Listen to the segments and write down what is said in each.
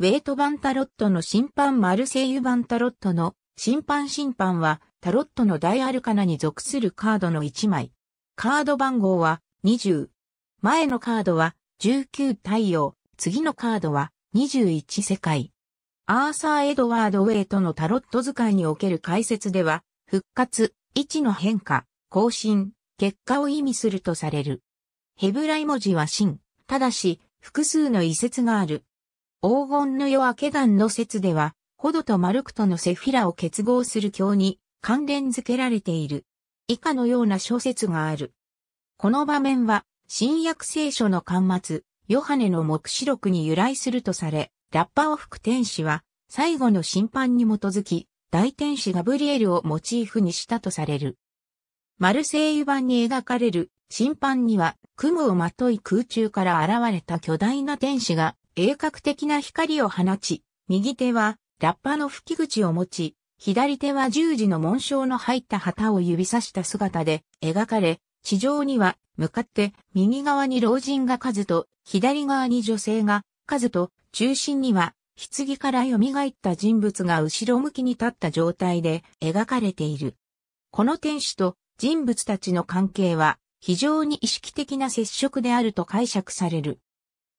ウェイト版タロットの審判マルセイユ版タロットの審判審判はタロットの大アルカナに属するカードの1枚。カード番号は20。前のカードは19太陽、次のカードは21世界。アーサー・エドワード・ウェイトのタロット使いにおける解説では、復活、位置の変化、更新、結果を意味するとされる。ヘブライ文字は真、ただし、複数の遺説がある。黄金の夜明け団の説では、ホドとマルクトのセフィラを結合する教に関連付けられている。以下のような諸説がある。この場面は、新約聖書の巻末、ヨハネの目視録に由来するとされ、ラッパを吹く天使は、最後の審判に基づき、大天使ガブリエルをモチーフにしたとされる。マルセイユ版に描かれる審判には、雲をまとい空中から現れた巨大な天使が鋭角的な光を放ち、右手はラッパの吹き口を持ち、左手は十字の紋章の入った旗を指さした姿で描かれ、地上には向かって右側に老人が数と左側に女性が数と中心には棺から蘇った人物が後ろ向きに立った状態で描かれている。この天使と人物たちの関係は非常に意識的な接触であると解釈される。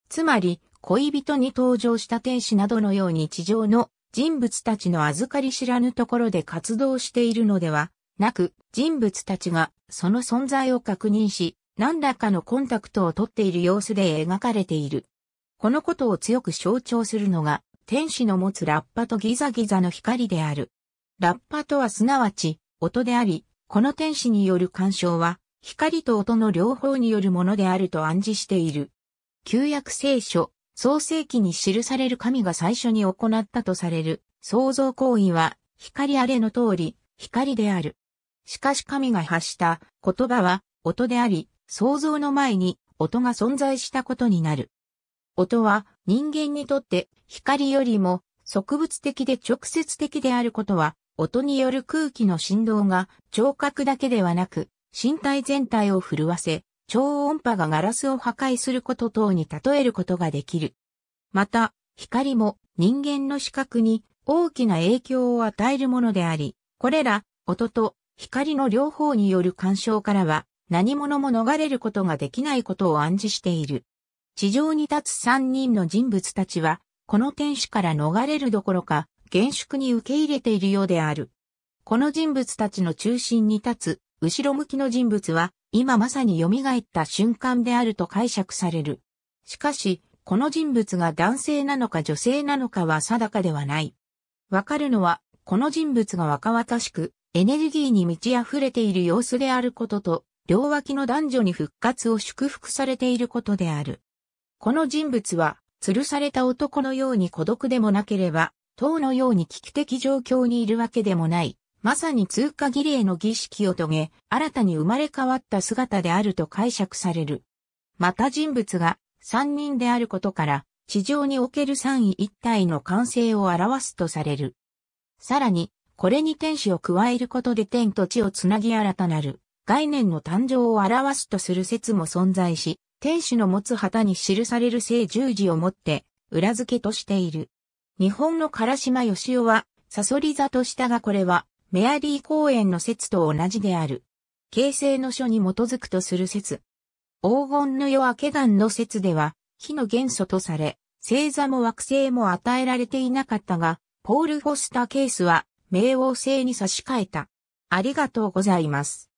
つまり恋人に登場した天使などのように地上の人物たちの預かり知らぬところで活動しているのではなく、人物たちがその存在を確認し、何らかのコンタクトをとっている様子で描かれている。このことを強く象徴するのが、天使の持つラッパとギザギザの光である。ラッパとはすなわち、音であり、この天使による干渉は、光と音の両方によるものであると暗示している。旧約聖書、創世記に記される神が最初に行ったとされる創造行為は光あれの通り光である。しかし神が発した言葉は音であり、創造の前に音が存在したことになる。音は人間にとって光よりも植物的で直接的であることは音による空気の振動が聴覚だけではなく身体全体を震わせ超音波がガラスを破壊すること等に例えることができる。また、光も人間の視覚に大きな影響を与えるものであり、これら、音と光の両方による干渉からは何者も逃れることができないことを暗示している。地上に立つ3人の人物たちは、この天使から逃れるどころか、厳粛に受け入れているようである。この人物たちの中心に立つ、後ろ向きの人物は、今まさに蘇った瞬間であると解釈される。しかし、この人物が男性なのか女性なのかは定かではない。わかるのは、この人物が若々しく、エネルギーに満ち溢れている様子であることと、両脇の男女に復活を祝福されていることである。この人物は、吊るされた男のように孤独でもなければ、塔のように危機的状況にいるわけでもない。まさに通過儀礼の儀式を遂げ、新たに生まれ変わった姿であると解釈される。また人物が三人であることから、地上における三位一体の完成を表すとされる。さらに、これに天使を加えることで天と地をつなぎ新たなる概念の誕生を表すとする説も存在し、天使の持つ旗に記される聖十字をもって裏付けとしている。日本の唐島義雄は、サソリ座としたがこれはメアリー公園の説と同じである。形成の書に基づくとする説。黄金の夜明け岩の説では、火の元素とされ、星座も惑星も与えられていなかったが、ポール・フォスター・ケースは、冥王星に差し替えた。ありがとうございます。